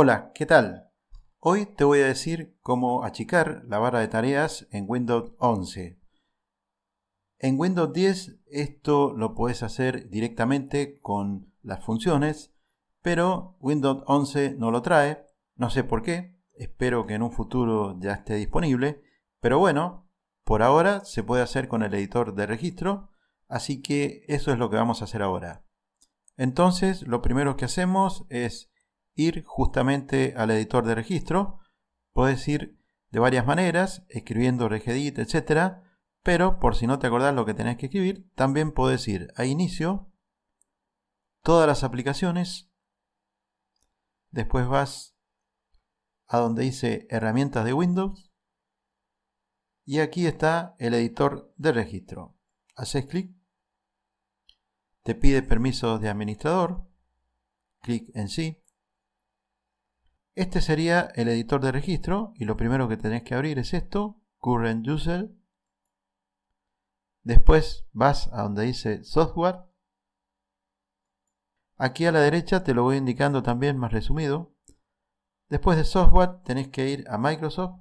Hola, ¿qué tal? Hoy te voy a decir cómo achicar la barra de tareas en Windows 11. En Windows 10 esto lo puedes hacer directamente con las funciones, pero Windows 11 no lo trae, no sé por qué, espero que en un futuro ya esté disponible, pero bueno, por ahora se puede hacer con el editor de registro, así que eso es lo que vamos a hacer ahora. Entonces, lo primero que hacemos es ir justamente al editor de registro. Puedes ir de varias maneras, escribiendo regedit, etcétera. Pero por si no te acordás lo que tenés que escribir, también puedes ir a inicio, todas las aplicaciones, después vas a donde dice herramientas de Windows y aquí está el editor de registro. Haces clic, te pide permiso de administrador, clic en sí, este sería el editor de registro y lo primero que tenés que abrir es esto, Current User. Después vas a donde dice Software. Aquí a la derecha te lo voy indicando también más resumido. Después de Software tenés que ir a Microsoft.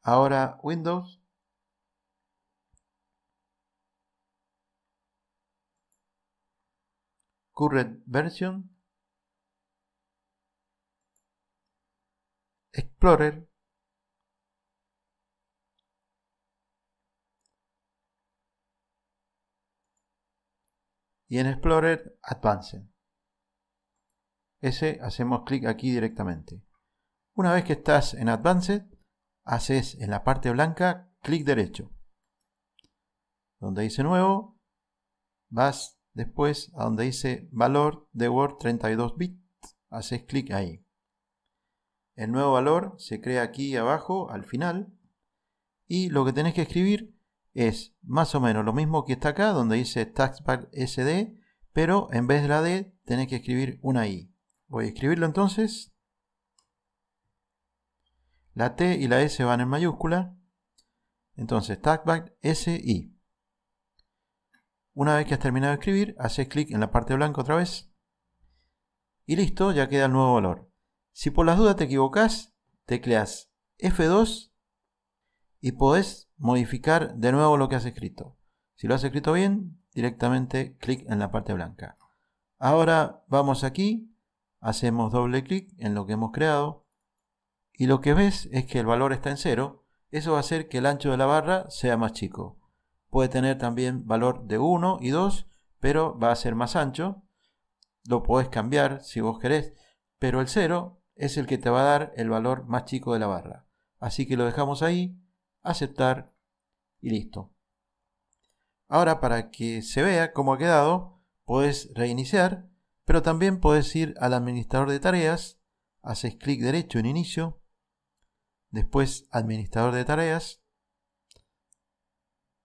Ahora Windows. current version, Explorer, y en Explorer Advanced. Ese hacemos clic aquí directamente. Una vez que estás en Advanced, haces en la parte blanca clic derecho. Donde dice nuevo, vas Después, a donde dice valor de Word 32 bits, haces clic ahí. El nuevo valor se crea aquí abajo, al final. Y lo que tenés que escribir es más o menos lo mismo que está acá, donde dice stackback SD, pero en vez de la D tenés que escribir una I. Voy a escribirlo entonces. La T y la S van en mayúscula. Entonces, stackback SI. Una vez que has terminado de escribir, haces clic en la parte blanca otra vez. Y listo, ya queda el nuevo valor. Si por las dudas te equivocas, tecleas F2 y podés modificar de nuevo lo que has escrito. Si lo has escrito bien, directamente clic en la parte blanca. Ahora vamos aquí, hacemos doble clic en lo que hemos creado y lo que ves es que el valor está en cero. Eso va a hacer que el ancho de la barra sea más chico. Puede tener también valor de 1 y 2, pero va a ser más ancho. Lo podés cambiar si vos querés, pero el 0 es el que te va a dar el valor más chico de la barra. Así que lo dejamos ahí, aceptar y listo. Ahora para que se vea cómo ha quedado, podés reiniciar, pero también podés ir al administrador de tareas, haces clic derecho en inicio, después administrador de tareas,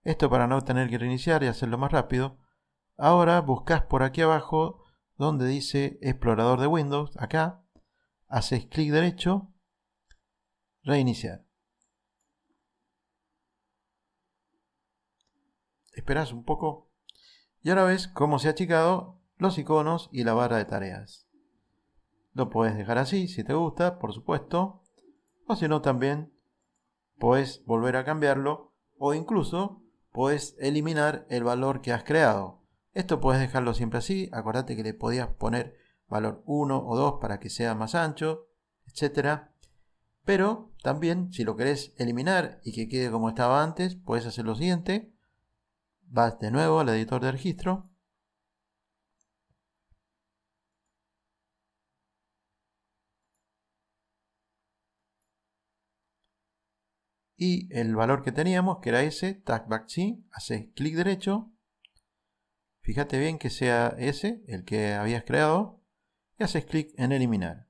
esto para no tener que reiniciar y hacerlo más rápido. Ahora buscas por aquí abajo donde dice explorador de Windows, acá. Haces clic derecho, reiniciar. Esperas un poco y ahora ves cómo se ha achicado los iconos y la barra de tareas. Lo puedes dejar así si te gusta, por supuesto, o si no también puedes volver a cambiarlo o incluso puedes eliminar el valor que has creado. Esto puedes dejarlo siempre así, acordate que le podías poner valor 1 o 2 para que sea más ancho, etc. Pero también si lo querés eliminar y que quede como estaba antes, puedes hacer lo siguiente. Vas de nuevo al editor de registro y el valor que teníamos, que era ese, tag back sí, haces clic derecho, fíjate bien que sea ese, el que habías creado, y haces clic en eliminar.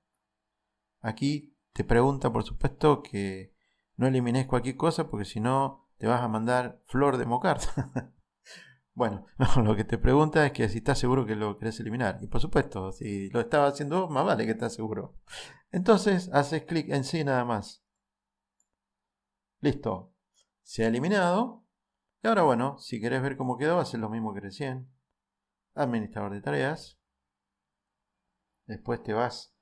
Aquí te pregunta, por supuesto, que no elimines cualquier cosa, porque si no te vas a mandar flor de mocarta. bueno, lo que te pregunta es que si estás seguro que lo querés eliminar. Y por supuesto, si lo estaba haciendo, más vale que estás seguro. Entonces haces clic en sí nada más. Listo. Se ha eliminado. Y ahora bueno, si querés ver cómo quedó, haces lo mismo que recién. Administrador de tareas. Después te vas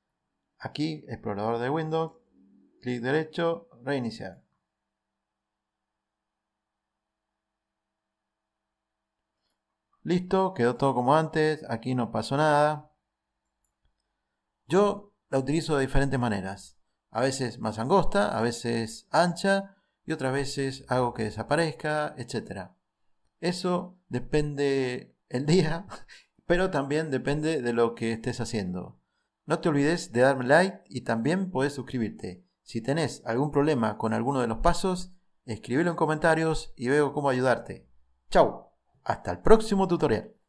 aquí, explorador de Windows. Clic derecho, reiniciar. Listo, quedó todo como antes, aquí no pasó nada. Yo la utilizo de diferentes maneras. A veces más angosta, a veces ancha, y otras veces hago que desaparezca, etc. Eso depende el día, pero también depende de lo que estés haciendo. No te olvides de darme like y también puedes suscribirte. Si tenés algún problema con alguno de los pasos, escribilo en comentarios y veo cómo ayudarte. ¡Chao! Hasta el próximo tutorial.